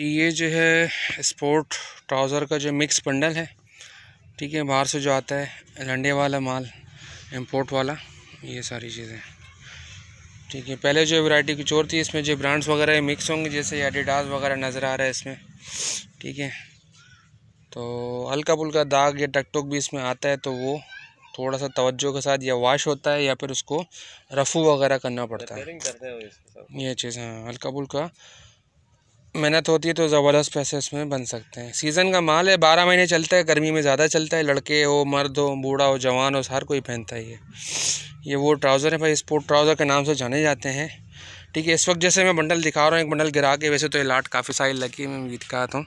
जी ये जो है स्पोर्ट ट्राउज़र का जो मिक्स बंडल है ठीक है बाहर से जो आता है लंडे वाला माल इम्पोर्ट वाला ये सारी चीज़ें ठीक है पहले जो वैरायटी कुछ और थी इसमें जो ब्रांड्स वगैरह मिक्स होंगे जैसे एडिडास वगैरह नज़र आ रहा है इसमें ठीक है तो हल्का पुल्का दाग या टकटोक भी इसमें आता है तो वो थोड़ा सा तवज्जो के साथ या वाश होता है या फिर उसको रफू वगैरह करना पड़ता है ये चीज़ हाँ हल्का पुल्का मेहनत होती है तो ज़बरदस्त पैसे इसमें बन सकते हैं सीज़न का माल है बारह महीने चलता है गर्मी में ज़्यादा चलता है लड़के हो मर्द हो बूढ़ा हो जवान हो हर कोई पहनता है ये ये वो ट्राउज़र है भाई स्पोर्ट ट्राउज़र के नाम से जाने जाते हैं ठीक है इस वक्त जैसे मैं बंडल दिखा रहा हूँ एक बंडल गिरा के वैसे तो ये लाट काफ़ी सारी लगी मैं दिखाता हूँ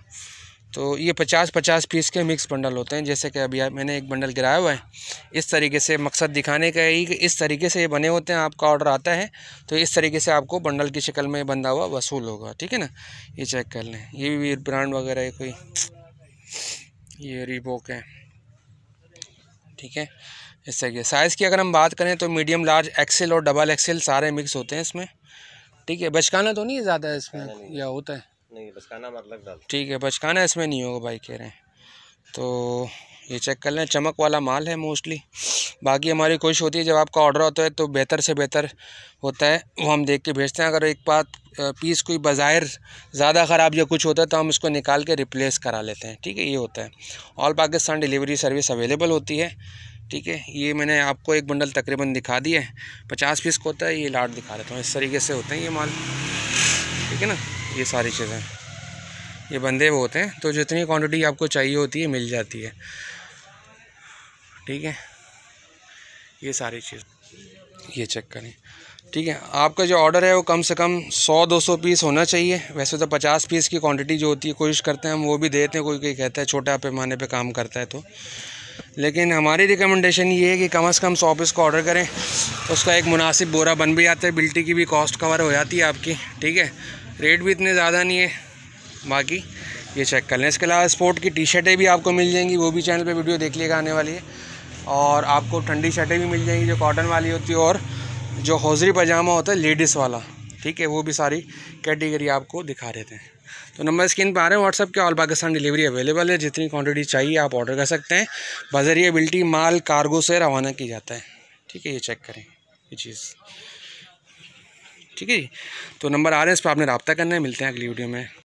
तो ये पचास पचास पीस के मिक्स बंडल होते हैं जैसे कि अभी मैंने एक बंडल गिराया हुआ है इस तरीके से मकसद दिखाने का ही कि इस तरीके से ये बने होते हैं आपका ऑर्डर आता है तो इस तरीके से आपको बंडल की शक्ल में बंधा हुआ वसूल होगा ठीक है ना ये चेक कर लें ये भी ब्रांड वगैरह है कोई ये रिबोक है ठीक है इस तरीके साइज़ की अगर हम बात करें तो मीडियम लार्ज एक्सेल और डबल एक्सेल सारे मिक्स होते हैं इसमें ठीक है बचकाना तो नहीं ज़्यादा इसमें या होता है नहीं बचकाना मतलब डाल ठीक है बचकाना इसमें नहीं होगा भाई कह रहे हैं तो ये चेक कर लें चमक वाला माल है मोस्टली बाकी हमारी कोशिश होती है जब आपका ऑर्डर होता है तो बेहतर से बेहतर होता है वो हम देख के भेजते हैं अगर एक बात पीस कोई बाज़ाहिर ज़्यादा ख़राब या कुछ होता है तो हम उसको निकाल के रिप्लेस करा लेते हैं ठीक है ये होता है all Pakistan delivery service available होती है ठीक है ये मैंने आपको एक बंडल तकरीबन दिखा दिया है पचास पीस को होता है ये लाट दिखा देता हूँ इस तरीके से होते हैं ये माल ठीक है ना ये सारी चीज़ें ये बंदे वो होते हैं तो जितनी क्वांटिटी आपको चाहिए होती है मिल जाती है ठीक है ये सारी चीज़ ये चेक करें ठीक है आपका जो ऑर्डर है वो कम से कम 100-200 पीस होना चाहिए वैसे तो 50 पीस की क्वांटिटी जो होती है कोशिश करते हैं हम वो भी देते हैं कोई कोई कहता है छोटा पैमाने पे काम करता है तो लेकिन हमारी रिकमेंडेशन ये है कि कम से कम सौ पीस का ऑर्डर करें उसका एक मुनासिब बोरा बन भी जाता है बिल्टी की भी कॉस्ट कवर हो जाती है आपकी ठीक है रेट भी इतने ज़्यादा नहीं है बाकी ये चेक कर लें इसके अलावा स्पोर्ट की टी शर्टें भी आपको मिल जाएंगी वो भी चैनल पे वीडियो देख लिएगा आने वाली है और आपको ठंडी शर्टें भी मिल जाएंगी जो कॉटन वाली होती है और जो हौजरी पजामा होता है लेडीज़ वाला ठीक है वो भी सारी कैटेगरी आपको दिखा देते हैं तो नंबर स्क्रीन पर आ रहे हैं व्हाट्सअप के ऑल पाकिस्तान डिलीवरी अवेलेबल है जितनी क्वान्टिटी चाहिए आप ऑर्डर कर सकते हैं बजरिया बिल्टी माल कार्गो से रवाना किया जाता है ठीक है ये चेक करें ये चीज़ ठीक है जी तो नंबर आ रहे हैं इस पर आपने रबता करना है मिलते हैं अगली वीडियो में